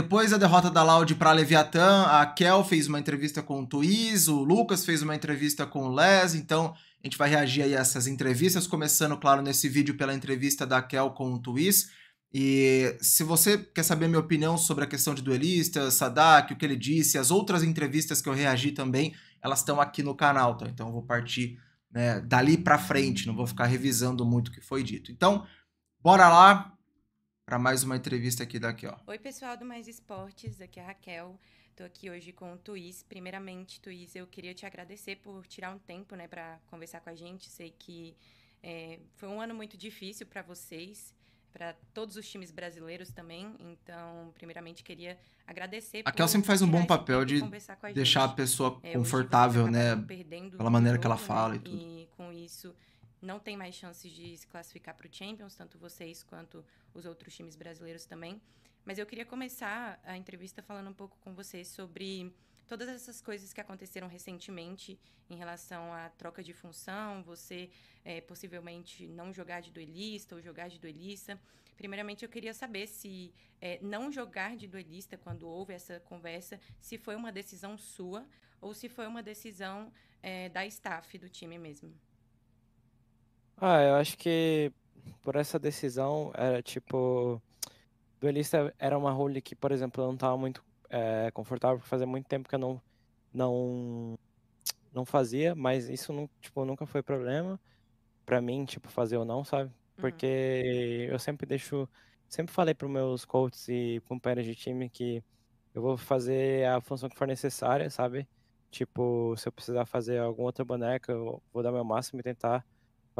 Depois da derrota da Laude para Leviathan, a Kel fez uma entrevista com o Twiz, o Lucas fez uma entrevista com o Les, então a gente vai reagir aí a essas entrevistas, começando, claro, nesse vídeo pela entrevista da Kel com o Twiz. E se você quer saber minha opinião sobre a questão de duelista, Sadak, o que ele disse, as outras entrevistas que eu reagi também, elas estão aqui no canal, tá? Então eu vou partir né, dali para frente, não vou ficar revisando muito o que foi dito. Então, bora lá, para mais uma entrevista aqui daqui, ó. Oi, pessoal do Mais Esportes, aqui é a Raquel. Estou aqui hoje com o Tuiz. Primeiramente, Tuiz, eu queria te agradecer por tirar um tempo, né, para conversar com a gente. Sei que é, foi um ano muito difícil para vocês, para todos os times brasileiros também. Então, primeiramente, queria agradecer. A Kel sempre faz um bom papel de deixar a pessoa é, confortável, né? Pela maneira que ela né, fala né? e tudo. E com isso, não tem mais chances de se classificar para o Champions, tanto vocês quanto os outros times brasileiros também. Mas eu queria começar a entrevista falando um pouco com vocês sobre todas essas coisas que aconteceram recentemente em relação à troca de função, você é, possivelmente não jogar de duelista ou jogar de duelista. Primeiramente, eu queria saber se é, não jogar de duelista, quando houve essa conversa, se foi uma decisão sua ou se foi uma decisão é, da staff do time mesmo. Ah, eu acho que por essa decisão era tipo. Duelista era uma role que, por exemplo, eu não estava muito é, confortável, porque fazia muito tempo que eu não, não, não fazia, mas isso não, tipo, nunca foi problema para mim, tipo, fazer ou não, sabe? Uhum. Porque uhum. eu sempre deixo. Sempre falei para meus coaches e companheiros de time que eu vou fazer a função que for necessária, sabe? Tipo, se eu precisar fazer alguma outra boneca, eu vou dar meu máximo e tentar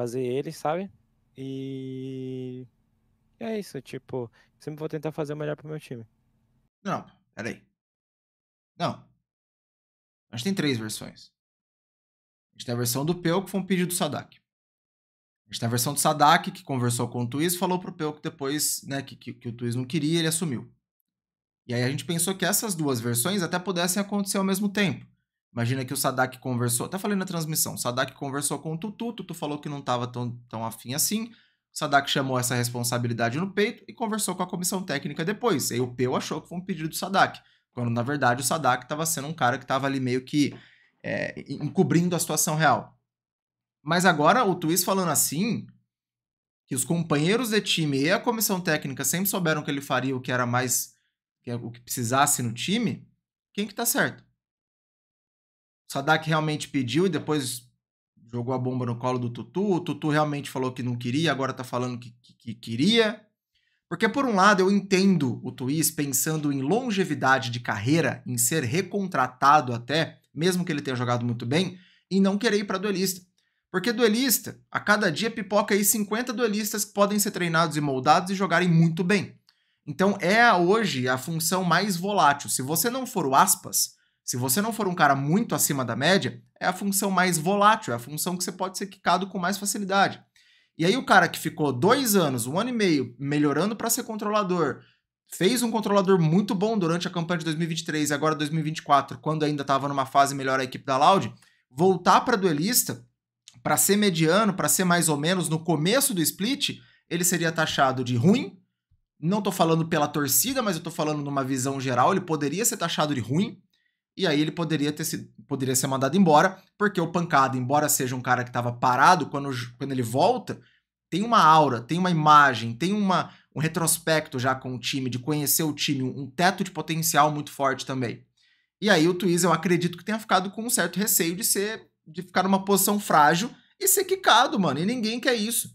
fazer ele, sabe? E é isso, tipo, sempre vou tentar fazer o melhor pro meu time. Não, peraí. Não. A gente tem três versões. A gente tem a versão do Peu, que foi um pedido do Sadak. A gente tem a versão do Sadak, que conversou com o Twiz, falou pro Peu que depois, né, que, que, que o Twiz não queria, ele assumiu. E aí a gente pensou que essas duas versões até pudessem acontecer ao mesmo tempo. Imagina que o Sadak conversou, até falei na transmissão, o Sadak conversou com o Tutu, Tutu falou que não estava tão, tão afim assim, o Sadak chamou essa responsabilidade no peito e conversou com a comissão técnica depois. E aí o Peu achou que foi um pedido do Sadak, quando na verdade o Sadak estava sendo um cara que estava ali meio que é, encobrindo a situação real. Mas agora o Twist falando assim, que os companheiros de time e a comissão técnica sempre souberam que ele faria o que era mais é o que precisasse no time, quem que tá certo? Sadak realmente pediu e depois jogou a bomba no colo do Tutu. O Tutu realmente falou que não queria, agora tá falando que, que, que queria. Porque, por um lado, eu entendo o Twist pensando em longevidade de carreira, em ser recontratado até, mesmo que ele tenha jogado muito bem, e não querer ir para duelista. Porque duelista, a cada dia pipoca aí 50 duelistas que podem ser treinados e moldados e jogarem muito bem. Então é hoje a função mais volátil. Se você não for o aspas, se você não for um cara muito acima da média, é a função mais volátil, é a função que você pode ser quicado com mais facilidade. E aí o cara que ficou dois anos, um ano e meio, melhorando para ser controlador, fez um controlador muito bom durante a campanha de 2023 e agora 2024, quando ainda estava numa fase melhor a equipe da Loud, voltar para duelista, para ser mediano, para ser mais ou menos no começo do split, ele seria taxado de ruim. Não estou falando pela torcida, mas eu estou falando numa visão geral, ele poderia ser taxado de ruim, e aí ele poderia ter sido, poderia ser mandado embora, porque o Pancada, embora seja um cara que estava parado, quando, quando ele volta, tem uma aura, tem uma imagem, tem uma, um retrospecto já com o time, de conhecer o time, um teto de potencial muito forte também. E aí o Twiz, eu acredito que tenha ficado com um certo receio de ser, de ficar numa posição frágil e ser quicado, mano. E ninguém quer isso.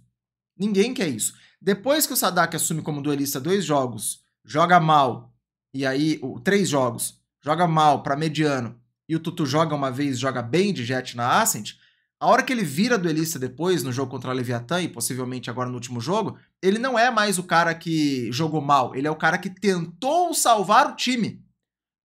Ninguém quer isso. Depois que o Sadak assume como duelista dois jogos, joga mal, e aí, três jogos, joga mal para mediano e o Tutu joga uma vez, joga bem de jet na Ascent, a hora que ele vira duelista depois, no jogo contra a Leviathan e possivelmente agora no último jogo, ele não é mais o cara que jogou mal, ele é o cara que tentou salvar o time.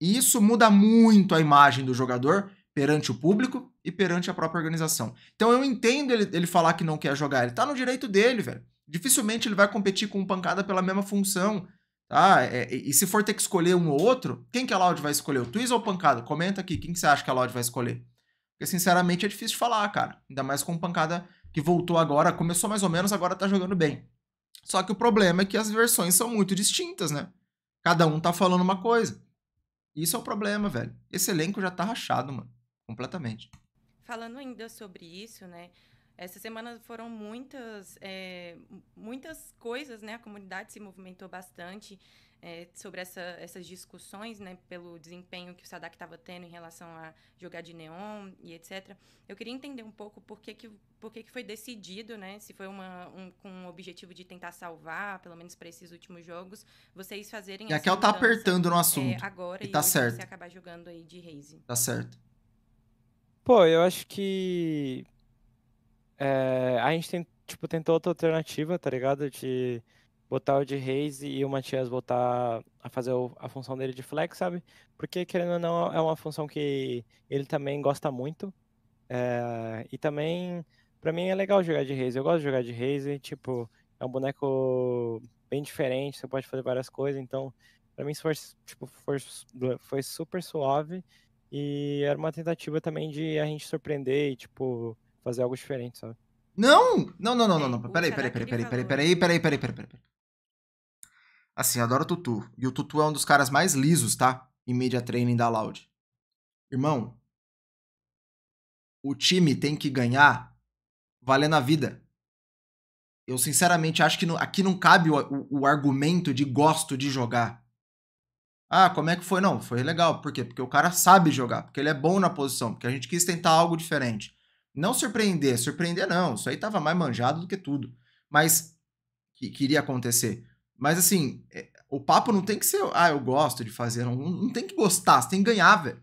E isso muda muito a imagem do jogador perante o público e perante a própria organização. Então eu entendo ele, ele falar que não quer jogar, ele tá no direito dele, velho. Dificilmente ele vai competir com um pancada pela mesma função. Tá? É, e se for ter que escolher um ou outro, quem que a Loud vai escolher? O Twiz ou o Pancada? Comenta aqui, quem que você acha que a Loud vai escolher? Porque, sinceramente, é difícil de falar, cara. Ainda mais com o Pancada que voltou agora, começou mais ou menos, agora tá jogando bem. Só que o problema é que as versões são muito distintas, né? Cada um tá falando uma coisa. Isso é o problema, velho. Esse elenco já tá rachado, mano. Completamente. Falando ainda sobre isso, né? Essa semana foram muitas, é, muitas coisas, né? A comunidade se movimentou bastante é, sobre essa, essas discussões, né? Pelo desempenho que o Sadak estava tendo em relação a jogar de neon e etc. Eu queria entender um pouco por que, que, por que, que foi decidido, né? Se foi uma, um, com o objetivo de tentar salvar, pelo menos para esses últimos jogos, vocês fazerem... E a Kel é tá apertando no é, assunto. É, agora e, e tá certo. você acabar jogando aí de Raze. Tá certo. Pô, eu acho que é, a gente tem, tipo, tentou outra alternativa, tá ligado? De botar o de Reis e o Matias botar a fazer a função dele de flex, sabe? Porque, querendo ou não, é uma função que ele também gosta muito. É, e também, pra mim, é legal jogar de Reis. Eu gosto de jogar de Reis e, tipo, é um boneco bem diferente, você pode fazer várias coisas, então, pra mim, foi, tipo, foi, foi super suave. E era uma tentativa também de a gente surpreender e, tipo, fazer algo diferente, sabe? Não! Não, não, não, não, é, não. Peraí, peraí, peraí, peraí, peraí, peraí, peraí, peraí, peraí, peraí. Assim, adoro o Tutu. E o Tutu é um dos caras mais lisos, tá? Em media training da Loud. Irmão, o time tem que ganhar valendo a vida. Eu sinceramente acho que aqui não cabe o, o, o, argumento de gosto de jogar. Ah, como é que foi? Não, foi legal. Por quê? Porque o cara sabe jogar, porque ele é bom na posição, porque a gente quis tentar algo diferente não surpreender, surpreender não, isso aí estava mais manjado do que tudo, mas que, que iria acontecer. Mas assim, é, o papo não tem que ser, ah, eu gosto de fazer, não, não tem que gostar, você tem que ganhar, velho.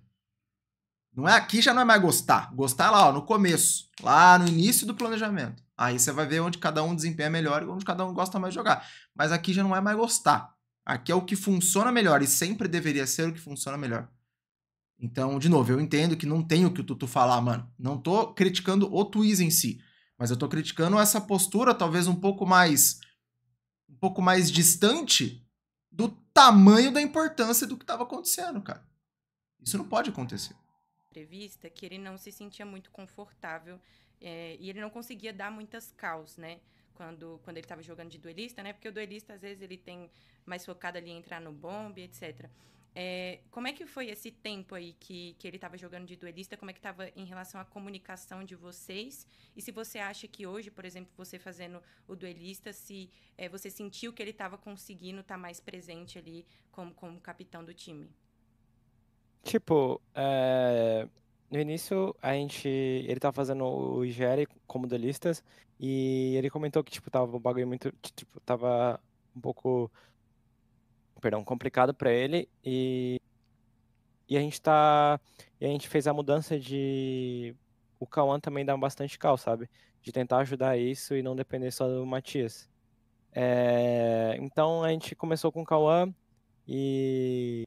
Não é aqui, já não é mais gostar. Gostar é lá, ó, no começo, lá no início do planejamento. Aí você vai ver onde cada um desempenha melhor e onde cada um gosta mais de jogar. Mas aqui já não é mais gostar. Aqui é o que funciona melhor e sempre deveria ser o que funciona melhor. Então, de novo, eu entendo que não tem o que o Tutu falar, mano. Não tô criticando o Twiz em si, mas eu tô criticando essa postura talvez um pouco mais um pouco mais distante do tamanho da importância do que estava acontecendo, cara. Isso não pode acontecer. Entrevista que ele não se sentia muito confortável é, e ele não conseguia dar muitas causas, né? Quando, quando ele estava jogando de duelista, né? Porque o duelista, às vezes, ele tem mais focado ali em entrar no bombe, etc. É, como é que foi esse tempo aí que, que ele estava jogando de duelista? Como é que estava em relação à comunicação de vocês? E se você acha que hoje, por exemplo, você fazendo o duelista, se é, você sentiu que ele estava conseguindo estar tá mais presente ali como, como capitão do time? Tipo, é... no início a gente. Ele tava fazendo o IGR como duelistas e ele comentou que, tipo, tava um bagulho muito. Tipo, tava um pouco perdão, complicado para ele e e a gente tá e a gente fez a mudança de o Cauã também dá bastante cal, sabe? De tentar ajudar isso e não depender só do Matias. É... então a gente começou com o Cauã e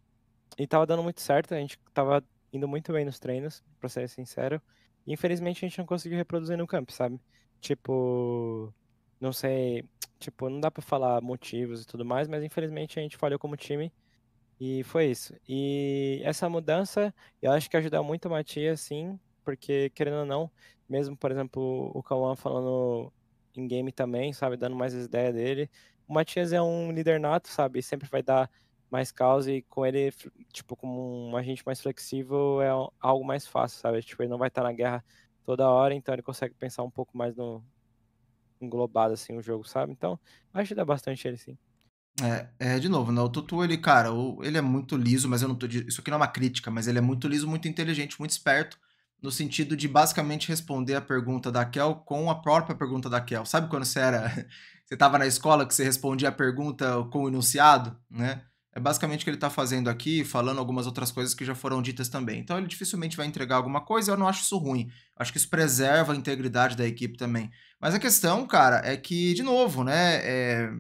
e tava dando muito certo, a gente tava indo muito bem nos treinos, pra ser sincero. E, infelizmente a gente não conseguiu reproduzir no campo, sabe? Tipo, não sei, tipo, não dá para falar motivos e tudo mais, mas infelizmente a gente falhou como time e foi isso. E essa mudança, eu acho que ajudou muito o Matias, sim, porque querendo ou não, mesmo, por exemplo, o Cauã falando em game também, sabe, dando mais as ideias dele, o Matias é um líder nato, sabe, sempre vai dar mais causa e com ele, tipo, como um agente mais flexível, é algo mais fácil, sabe, tipo, ele não vai estar na guerra toda hora, então ele consegue pensar um pouco mais no, englobado assim o jogo, sabe? Então, ajuda bastante ele sim. É, é, de novo, né? O Tutu, ele, cara, ele é muito liso, mas eu não tô. Isso aqui não é uma crítica, mas ele é muito liso, muito inteligente, muito esperto, no sentido de basicamente responder a pergunta da Kel com a própria pergunta da Kel. Sabe quando você era. Você tava na escola que você respondia a pergunta com o enunciado, né? É basicamente o que ele está fazendo aqui, falando algumas outras coisas que já foram ditas também. Então ele dificilmente vai entregar alguma coisa, eu não acho isso ruim. Acho que isso preserva a integridade da equipe também. Mas a questão, cara, é que, de novo, né? É...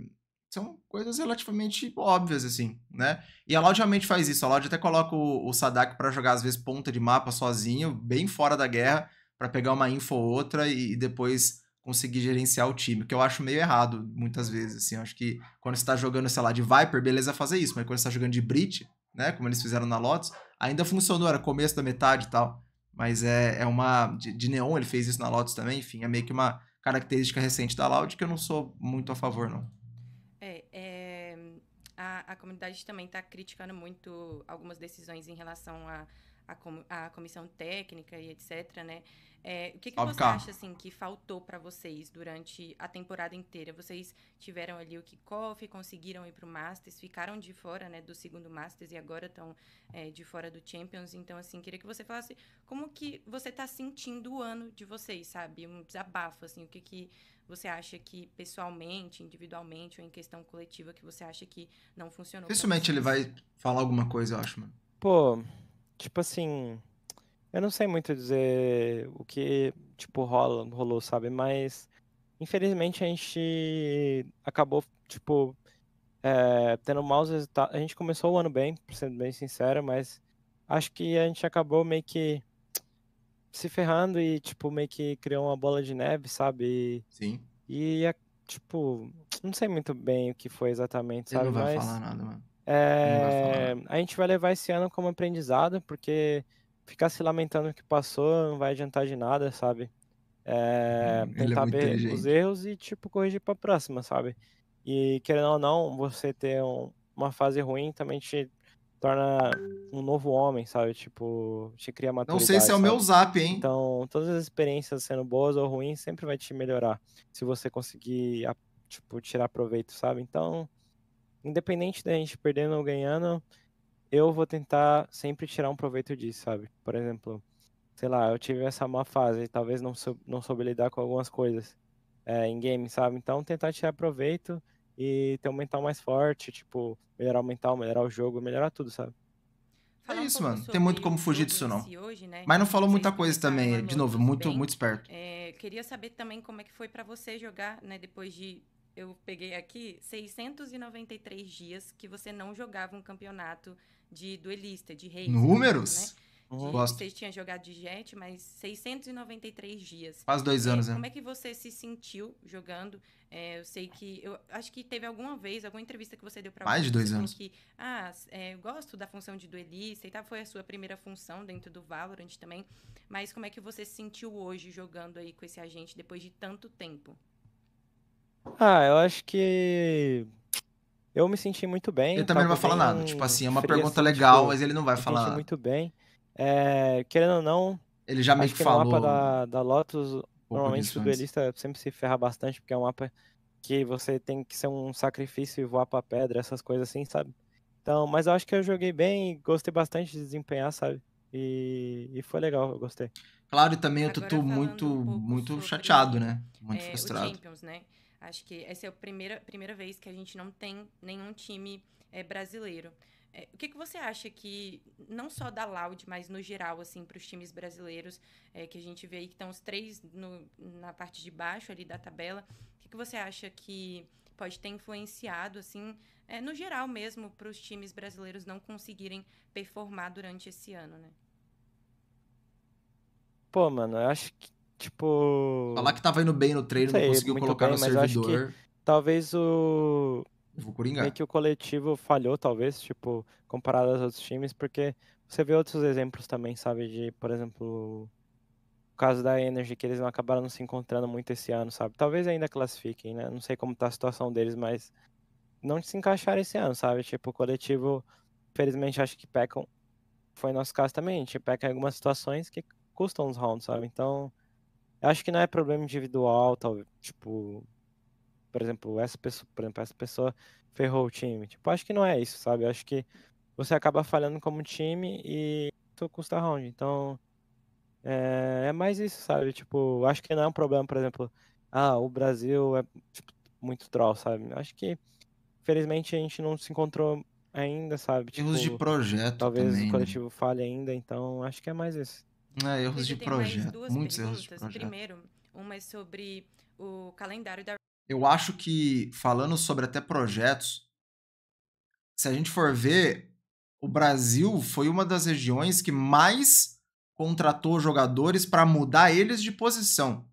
São coisas relativamente óbvias, assim, né? E a Loud realmente faz isso. A Loud até coloca o, o Sadak para jogar, às vezes, ponta de mapa sozinho, bem fora da guerra, para pegar uma info ou outra e, e depois conseguir gerenciar o time, que eu acho meio errado muitas vezes, assim, eu acho que quando você tá jogando, sei lá, de Viper, beleza fazer isso, mas quando você tá jogando de Brit, né, como eles fizeram na Lotus, ainda funcionou, era começo da metade e tal, mas é, é uma... De, de Neon ele fez isso na Lotus também, enfim, é meio que uma característica recente da Loud que eu não sou muito a favor, não. É, é a, a comunidade também tá criticando muito algumas decisões em relação a a, com, a comissão técnica e etc, né? É, o que, que você acha, assim, que faltou para vocês durante a temporada inteira? Vocês tiveram ali o kickoff, conseguiram ir para o Masters, ficaram de fora, né, do segundo Masters e agora estão é, de fora do Champions. Então, assim, queria que você falasse como que você está sentindo o ano de vocês, sabe? Um desabafo, assim, o que que você acha que pessoalmente, individualmente ou em questão coletiva que você acha que não funcionou? Dificilmente ele vai falar alguma coisa, eu acho, mano. Pô, tipo assim, eu não sei muito dizer o que, tipo, rola, rolou, sabe? Mas, infelizmente, a gente acabou, tipo, é, tendo maus resultados. A gente começou o ano bem, sendo bem sincero, mas acho que a gente acabou meio que se ferrando e, tipo, meio que criou uma bola de neve, sabe? Sim. E, tipo, não sei muito bem o que foi exatamente, Ele sabe? Ele não vai mas... falar nada, mano. É, a gente vai levar esse ano como aprendizado, porque ficar se lamentando o que passou não vai adiantar de nada, sabe? É, hum, tentar é ver os erros e, tipo, corrigir pra próxima, sabe? E querendo ou não, você ter um, uma fase ruim também te torna um novo homem, sabe? Tipo, te cria maturidade. Não sei se é o meu zap, hein? Então, todas as experiências sendo boas ou ruins sempre vai te melhorar. Se você conseguir, tipo, tirar proveito, sabe? Então, independente da gente perdendo ou ganhando, eu vou tentar sempre tirar um proveito disso, sabe? Por exemplo, sei lá, eu tive essa má fase, talvez não, sou, não soube lidar com algumas coisas é, em game, sabe? Então, tentar tirar proveito e ter um mental mais forte, tipo, melhorar o mental, melhorar o jogo, melhorar tudo, sabe? é isso, um mano. Tem muito como fugir disso, não. Hoje, né? Mas não falou muita coisa também. De novo, muito, muito esperto. É, queria saber também como é que foi para você jogar, né? Depois de eu peguei aqui 693 dias que você não jogava um campeonato de duelista, de rei. Números? Né? Uhum. Vocês jogado de jet, mas 693 dias. Quase dois é, anos, né? Como é que você se sentiu jogando? É, eu sei que. Eu acho que teve alguma vez, alguma entrevista que você deu pra Mais de dois anos. Que, ah, é, eu gosto da função de duelista e tal. Foi a sua primeira função dentro do Valorant também. Mas como é que você se sentiu hoje jogando aí com esse agente depois de tanto tempo? Ah, eu acho que eu me senti muito bem. Ele também não vai falar nada. Tipo assim, é uma frio, pergunta assim, legal, tipo, mas ele não vai falar. Me senti muito bem. É, querendo ou não. Ele já meio que, falou. mapa da, da Lotus, normalmente o duelista sempre se ferra bastante, porque é um mapa que você tem que ser um sacrifício e voar pra pedra, essas coisas assim, sabe? Então, mas eu acho que eu joguei bem e gostei bastante de desempenhar, sabe? E, e foi legal, eu gostei. Claro, e também eu Agora tô muito, um muito chateado, né? Muito é, frustrado. O Champions, né? Acho que essa é a primeira, primeira vez que a gente não tem nenhum time é, brasileiro. É, o que, que você acha que, não só da Loud, mas no geral, assim, para os times brasileiros, é, que a gente vê aí que estão os três no, na parte de baixo ali da tabela, o que, que você acha que pode ter influenciado, assim, é, no geral mesmo, para os times brasileiros não conseguirem performar durante esse ano, né? Pô, mano, eu acho que Tipo. Falar que tava indo bem no treino, não, sei, não conseguiu colocar bem, no servidor. talvez o. Vou coringar. Meio que o coletivo falhou, talvez, tipo, comparado aos outros times, porque você vê outros exemplos também, sabe? De, por exemplo, o caso da Energy, que eles não acabaram não se encontrando muito esse ano, sabe? Talvez ainda classifiquem, né? Não sei como tá a situação deles, mas não se encaixaram esse ano, sabe? Tipo, o coletivo, felizmente, acho que pecam. Foi nosso caso também, a gente peca em algumas situações que custam uns rounds, sabe? Então, eu acho que não é problema individual, tal, tipo, por exemplo, essa pessoa, por exemplo, essa pessoa ferrou o time. Tipo, acho que não é isso, sabe? Eu acho que você acaba falhando como time e tu custa round. Então, é, é mais isso, sabe? Tipo, acho que não é um problema, por exemplo, ah, o Brasil é tipo, muito troll, sabe? Acho que, felizmente, a gente não se encontrou ainda, sabe? Tipo, Erros de tipo, projeto Talvez também, o né? coletivo né? falhe ainda, então acho que é mais isso. É, erros de projeto. Muitos perguntas. erros de projeto. Primeiro, uma é sobre o calendário da. Eu acho que, falando sobre até projetos, se a gente for ver, o Brasil foi uma das regiões que mais contratou jogadores para mudar eles de posição.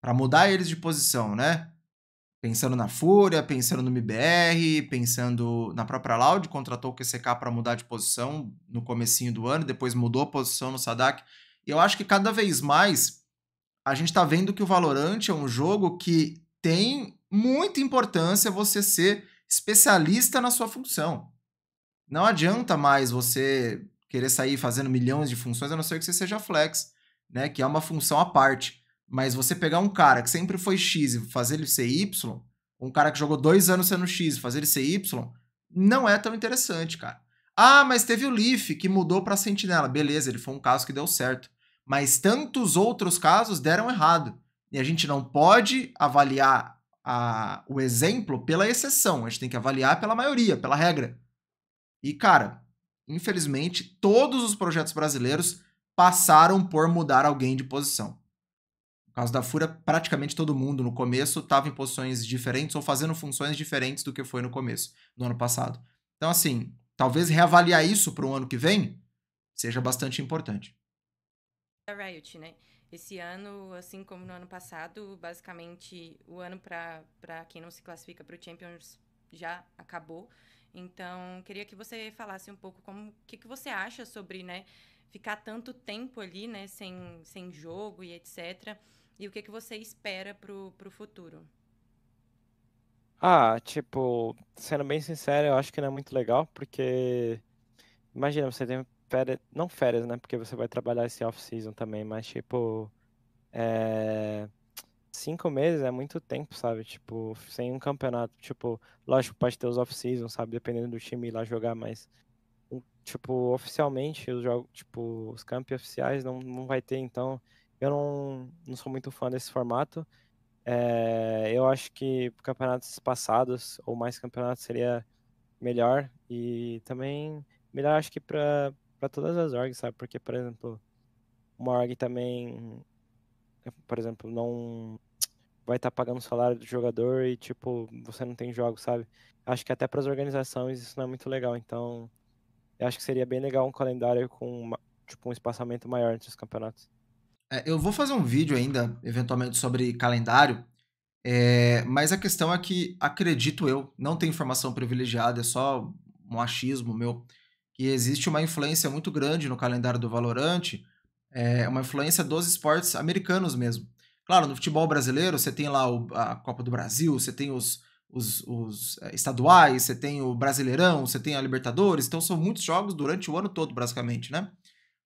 Para mudar eles de posição, né? Pensando na Fúria, pensando no MBR, pensando na própria Loud, contratou o QCK para mudar de posição no comecinho do ano, depois mudou a posição no Sadak. E eu acho que cada vez mais a gente está vendo que o Valorant é um jogo que tem muita importância você ser especialista na sua função. Não adianta mais você querer sair fazendo milhões de funções, a não ser que você seja flex, né? Que é uma função à parte. Mas você pegar um cara que sempre foi X e fazer ele ser Y, um cara que jogou dois anos sendo X e fazer ele ser Y, não é tão interessante, cara. Ah, mas teve o Leaf que mudou para Sentinela. Beleza, ele foi um caso que deu certo. Mas tantos outros casos deram errado. E a gente não pode avaliar a, o exemplo pela exceção. A gente tem que avaliar pela maioria, pela regra. E, cara, infelizmente, todos os projetos brasileiros passaram por mudar alguém de posição. No caso da Fura, praticamente todo mundo no começo estava em posições diferentes ou fazendo funções diferentes do que foi no começo, do ano passado. Então, assim, talvez reavaliar isso para o ano que vem seja bastante importante. É Riot, né? Esse ano, assim como no ano passado, basicamente o ano para quem não se classifica para o Champions já acabou. Então, queria que você falasse um pouco como o que, que você acha sobre, né, ficar tanto tempo ali, né, sem, sem jogo e etc. E o que, que você espera pro, pro futuro? Ah, tipo, sendo bem sincero, eu acho que não é muito legal, porque imagina, você tem férias, não férias, né? Porque você vai trabalhar esse off-season também, mas tipo, é... cinco meses é muito tempo, sabe? Tipo, sem um campeonato, tipo, lógico, pode ter os off-season, sabe? Dependendo do time ir lá jogar, mas tipo, oficialmente os jogos, tipo, os campi oficiais não, não vai ter, então eu não, não sou muito fã desse formato. É, eu acho que campeonatos passados ou mais campeonatos seria melhor e também melhor acho que para todas as orgs, sabe? Porque, por exemplo, uma org também, por exemplo, não vai estar tá pagando o salário do jogador e, tipo, você não tem jogos, sabe? Acho que até para as organizações isso não é muito legal, então eu acho que seria bem legal um calendário com, tipo, um espaçamento maior entre os campeonatos. É, eu vou fazer um vídeo ainda, eventualmente, sobre calendário, é, mas a questão é que, acredito eu, não tem informação privilegiada, é só um achismo meu, que existe uma influência muito grande no calendário do Valorante, é, uma influência dos esportes americanos mesmo. Claro, no futebol brasileiro, você tem lá o, a Copa do Brasil, você tem os, os, os, eh, estaduais, você tem o Brasileirão, você tem a Libertadores, então são muitos jogos durante o ano todo, basicamente, né?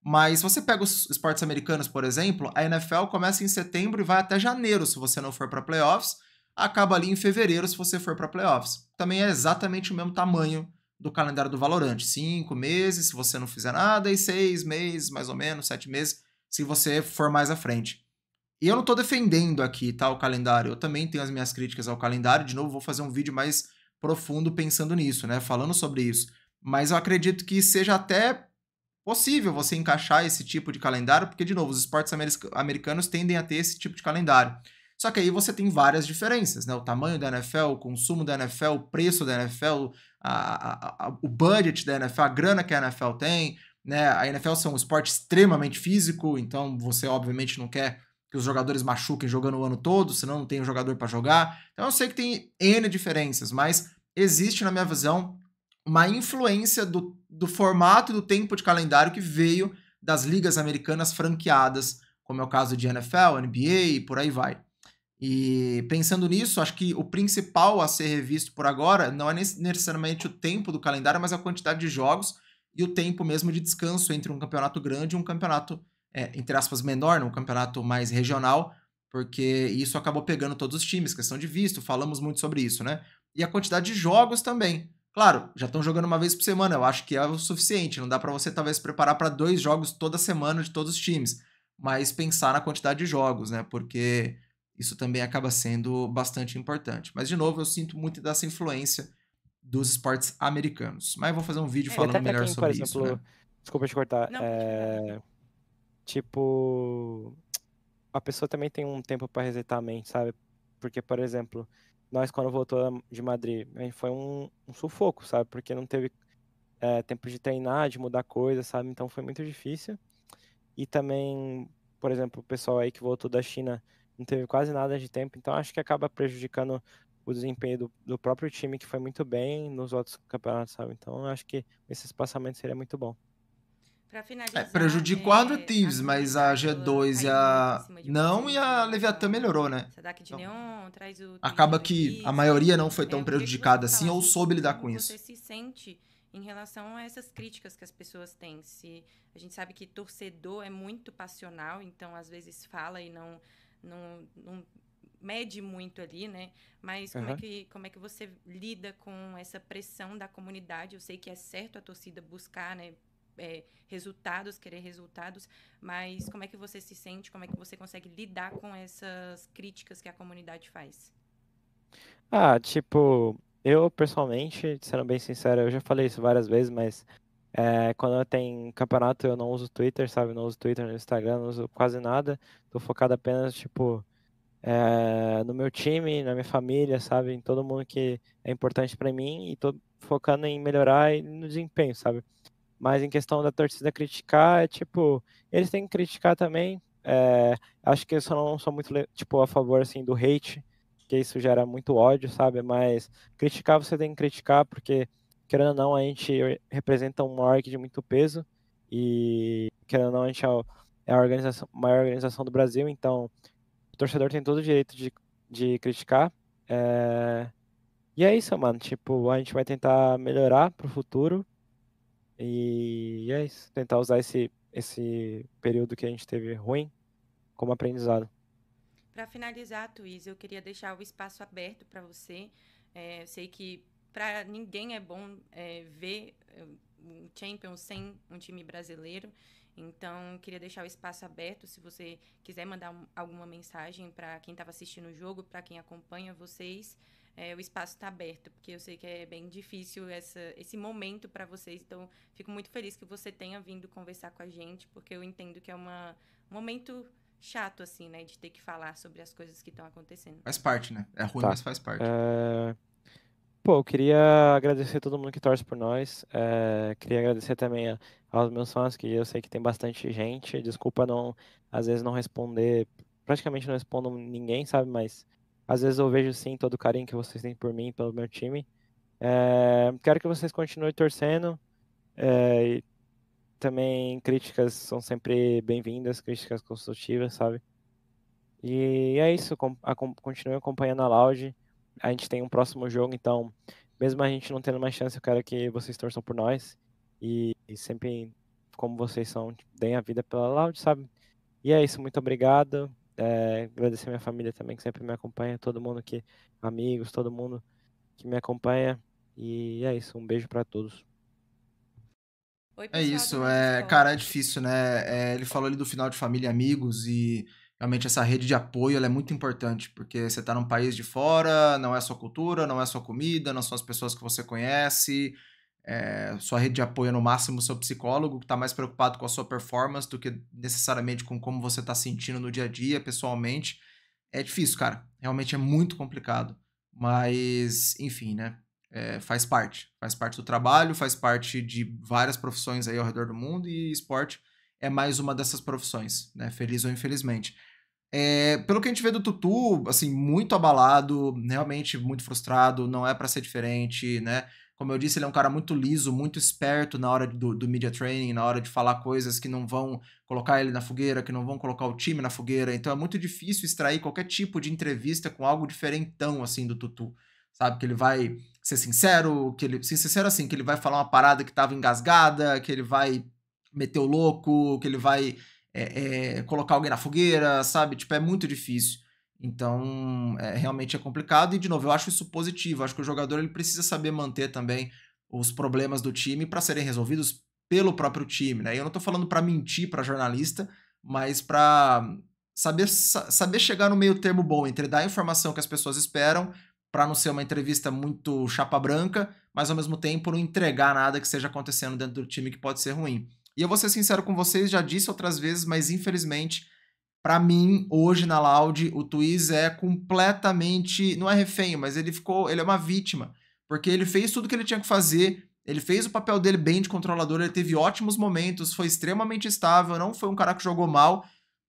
Mas se você pega os esportes americanos, por exemplo, a NFL começa em setembro e vai até janeiro se você não for para playoffs, acaba ali em fevereiro se você for para playoffs. Também é exatamente o mesmo tamanho do calendário do Valorant, cinco meses se você não fizer nada e seis meses mais ou menos, sete meses se você for mais à frente. E eu não estou defendendo aqui tá, o calendário, eu também tenho as minhas críticas ao calendário, de novo vou fazer um vídeo mais profundo pensando nisso, né, falando sobre isso. Mas eu acredito que seja até possível você encaixar esse tipo de calendário, porque, de novo, os esportes americanos tendem a ter esse tipo de calendário. Só que aí você tem várias diferenças, né? O tamanho da NFL, o consumo da NFL, o preço da NFL, a, a, a, o budget da NFL, a grana que a NFL tem, né? A NFL são um esporte extremamente físico, então você obviamente não quer que os jogadores machuquem jogando o ano todo, senão não tem um jogador para jogar. Então eu sei que tem N diferenças, mas existe, na minha visão, uma influência do do formato e do tempo de calendário que veio das ligas americanas franqueadas, como é o caso de NFL, NBA e por aí vai. E pensando nisso, acho que o principal a ser revisto por agora não é necessariamente o tempo do calendário, mas a quantidade de jogos e o tempo mesmo de descanso entre um campeonato grande e um campeonato, é, entre aspas, menor, né, um campeonato mais regional, porque isso acabou pegando todos os times, questão de visto, falamos muito sobre isso, né? E a quantidade de jogos também. Claro, já estão jogando uma vez por semana, eu acho que é o suficiente. Não dá para você talvez preparar para dois jogos toda semana de todos os times, mas pensar na quantidade de jogos, né? Porque isso também acaba sendo bastante importante. Mas de novo, eu sinto muito dessa influência dos esportes americanos. Mas eu vou fazer um vídeo é, falando tá melhor sobre exemplo, isso. Né? Desculpa te cortar. Não, é... Tipo, a pessoa também tem um tempo para resetar a mente, sabe? Porque, por exemplo, nós, quando voltou de Madrid, foi um, um sufoco, sabe? Porque não teve é, tempo de treinar, de mudar coisa, sabe? Então foi muito difícil. E também, por exemplo, o pessoal aí que voltou da China não teve quase nada de tempo, então acho que acaba prejudicando o desempenho do, do próprio time, que foi muito bem nos outros campeonatos, sabe? Então acho que esse espaçamento seria muito bom. É, prejudica o né, a é, Thieves, mas a G2 e a. Não, né? e a Leviatã melhorou, né? Então, acaba que a maioria não foi é tão prejudicada assim ou soube lidar com isso. Você se sente em relação a essas críticas que as pessoas têm. Se a gente sabe que torcedor é muito passional, então às vezes fala e não, não, não mede muito ali, né? Mas como, uhum. é que, como é que você lida com essa pressão da comunidade? Eu sei que é certo a torcida buscar, né? é, resultados, querer resultados, mas como é que você se sente, como é que você consegue lidar com essas críticas que a comunidade faz? Ah, tipo, eu pessoalmente, sendo bem sincero, eu já falei isso várias vezes, mas é, quando tenho campeonato eu não uso Twitter, sabe? Não uso Twitter, no Instagram, não uso quase nada. Tô focado apenas, tipo, é, no meu time, na minha família, sabe? Em todo mundo que é importante para mim e tô focando em melhorar e no desempenho, sabe? Mas em questão da torcida criticar, é tipo, eles têm que criticar também. É, acho que eu só não sou muito tipo, a favor assim, do hate, que isso gera muito ódio, sabe? Mas criticar você tem que criticar, porque, querendo ou não, a gente representa um org de muito peso. E, querendo ou não, a gente é, é a organização, maior organização do Brasil, então o torcedor tem todo o direito de, de criticar. É... E é isso, mano. Tipo, a gente vai tentar melhorar pro futuro. E é isso, tentar usar esse, esse período que a gente teve ruim como aprendizado. Para finalizar, Tuiz, eu queria deixar o espaço aberto para você. É, eu sei que para ninguém é bom é, ver é, um Champions sem um time brasileiro. Então, queria deixar o espaço aberto se você quiser mandar alguma mensagem para quem estava assistindo o jogo, para quem acompanha vocês é, o espaço está aberto, porque eu sei que é bem difícil essa, esse momento para vocês. Então, fico muito feliz que você tenha vindo conversar com a gente, porque eu entendo que é uma, um momento chato, assim, né? De ter que falar sobre as coisas que estão acontecendo. Faz parte, né? É ruim, tá. mas faz parte. É... Pô, eu queria agradecer a todo mundo que torce por nós. É... Queria agradecer também a, aos meus fãs, que eu sei que tem bastante gente. Desculpa não, às vezes, não responder. Praticamente não respondo ninguém, sabe? Mas às vezes eu vejo sim todo o carinho que vocês têm por mim, pelo meu time. É, quero que vocês continuem torcendo. É, também críticas são sempre bem-vindas, críticas construtivas, sabe? E é isso, continue acompanhando a Loud. A gente tem um próximo jogo, então, mesmo a gente não tendo mais chance, eu quero que vocês torçam por nós. E, e sempre, como vocês são, tipo, deem a vida pela Loud, sabe? E é isso, muito obrigado. É, agradecer minha família também, que sempre me acompanha, todo mundo que, amigos, todo mundo que me acompanha. E é isso, um beijo para todos. Oi, é pessoal, é isso, é, cara, é difícil, né? É, ele falou ali do final de família e amigos e realmente essa rede de apoio é muito importante, porque você está num país de fora, não é sua cultura, não é sua comida, não são as pessoas que você conhece, é, sua rede de apoio é, no máximo seu psicólogo, que está mais preocupado com a sua performance do que necessariamente com como você está sentindo no dia a dia, pessoalmente. É difícil, cara. Realmente é muito complicado. Mas, enfim, né? É, faz parte. Faz parte do trabalho, faz parte de várias profissões aí ao redor do mundo e esporte é mais uma dessas profissões, né? Feliz ou infelizmente. É, pelo que a gente vê do Tutu, assim, muito abalado, realmente muito frustrado, não é para ser diferente, né? Como eu disse, ele é um cara muito liso, muito esperto na hora do, do media training, na hora de falar coisas que não vão colocar ele na fogueira, que não vão colocar o time na fogueira. Então é muito difícil extrair qualquer tipo de entrevista com algo diferentão, assim, do Tutu. Sabe? Que ele vai ser sincero, que ele. sincero assim, que ele vai falar uma parada que estava engasgada, que ele vai meter o louco, que ele vai é, é, colocar alguém na fogueira, sabe? Tipo, é muito difícil. Então, é, realmente é complicado. E, de novo, eu acho isso positivo. acho que o jogador ele precisa saber manter também os problemas do time para serem resolvidos pelo próprio time. Né? Eu não estou falando para mentir para jornalista, mas para saber, saber chegar no meio termo bom entre dar a informação que as pessoas esperam para não ser uma entrevista muito chapa branca, mas ao mesmo tempo não entregar nada que esteja acontecendo dentro do time que pode ser ruim. E eu vou ser sincero com vocês, já disse outras vezes, mas infelizmente para mim, hoje na Loud, o Twiz é completamente, não é refém, mas ele ficou, ele é uma vítima, porque ele fez tudo que ele tinha que fazer, ele fez o papel dele bem de controlador, ele teve ótimos momentos, foi extremamente estável, não foi um cara que jogou mal,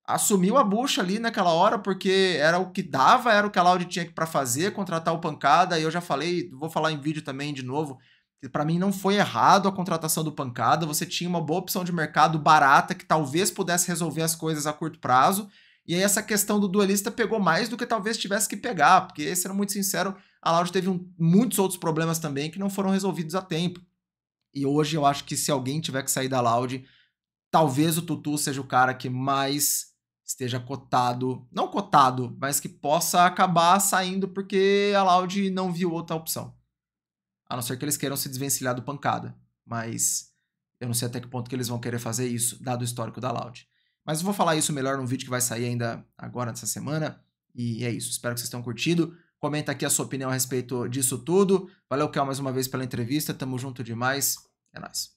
assumiu a bucha ali naquela hora, porque era o que dava, era o que a Loud tinha para fazer, contratar o Pancada, e eu já falei, vou falar em vídeo também de novo, para mim não foi errado a contratação do Pancada, você tinha uma boa opção de mercado barata que talvez pudesse resolver as coisas a curto prazo. E aí essa questão do duelista pegou mais do que talvez tivesse que pegar, porque, sendo muito sincero, a Laude teve um, muitos outros problemas também que não foram resolvidos a tempo. E hoje eu acho que se alguém tiver que sair da Laude talvez o Tutu seja o cara que mais esteja cotado, não cotado, mas que possa acabar saindo porque a Laude não viu outra opção. A não ser que eles queiram se desvencilhar do pancada. Mas eu não sei até que ponto que eles vão querer fazer isso, dado o histórico da Loud. Mas eu vou falar isso melhor num vídeo que vai sair ainda agora nessa semana. E é isso. Espero que vocês tenham curtido. Comenta aqui a sua opinião a respeito disso tudo. Valeu, Kel, mais uma vez pela entrevista. Tamo junto demais. É nóis.